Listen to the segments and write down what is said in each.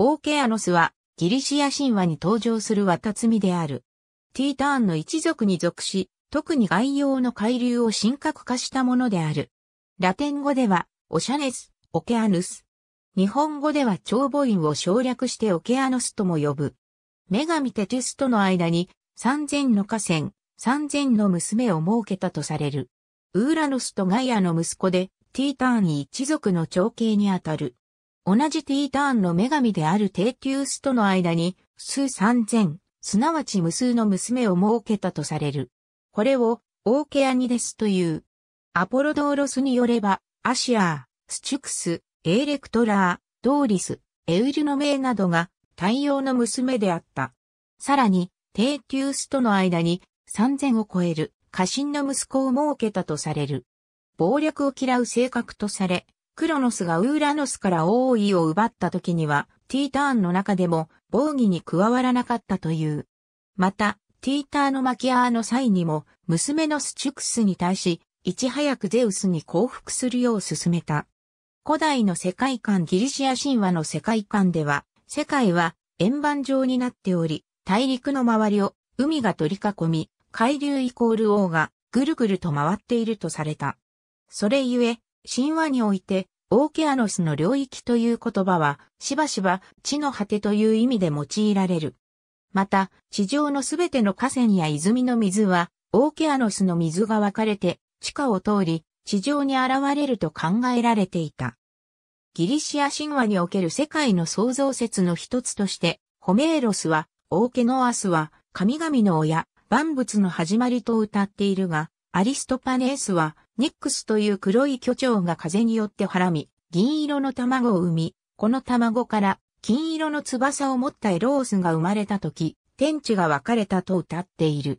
オーケアノスはギリシア神話に登場する綿積みである。ティーターンの一族に属し、特に外洋の海流を神格化したものである。ラテン語では、オシャネス、オケアヌス。日本語では長母音を省略してオケアノスとも呼ぶ。女神テテュスとの間に、三千の河川、三千の娘を設けたとされる。ウーラノスとガイアの息子で、ティーターン一族の長兄にあたる。同じ T ターンの女神であるテイティウスとの間に、数三千、すなわち無数の娘を設けたとされる。これを、オーケアニデスという。アポロドーロスによれば、アシアー、スチュクス、エーレクトラー、ドーリス、エウルュの名などが、太陽の娘であった。さらに、テイティウスとの間に、三千を超える、家臣の息子を設けたとされる。暴力を嫌う性格とされ、クロノスがウーラノスから王位を奪った時には、ティーターンの中でも防御に加わらなかったという。また、ティーターのマキアーの際にも、娘のスチュクスに対し、いち早くゼウスに降伏するよう勧めた。古代の世界観ギリシア神話の世界観では、世界は円盤状になっており、大陸の周りを海が取り囲み、海流イコール王がぐるぐると回っているとされた。それゆえ、神話において、オーケアノスの領域という言葉は、しばしば地の果てという意味で用いられる。また、地上のすべての河川や泉の水は、オーケアノスの水が分かれて、地下を通り、地上に現れると考えられていた。ギリシア神話における世界の創造説の一つとして、ホメーロスは、オーケノアスは、神々の親、万物の始まりと歌っているが、アリストパネースは、ニックスという黒い巨鳥が風によってはらみ、銀色の卵を産み、この卵から金色の翼を持ったエロースが生まれた時、天地が分かれたと歌っている。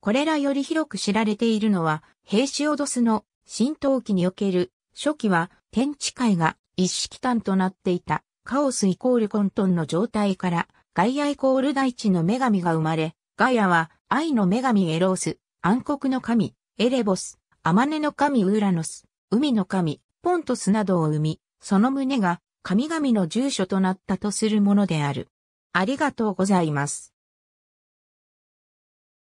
これらより広く知られているのは、ヘイシオドスの浸透期における、初期は天地界が一式端となっていた、カオスイコール混沌の状態から、ガイアイコール大地の女神が生まれ、ガイアは愛の女神エロース、暗黒の神、エレボス、アマネの神ウーラノス、海の神、ポントスなどを生み、その旨が神々の住所となったとするものである。ありがとうございます。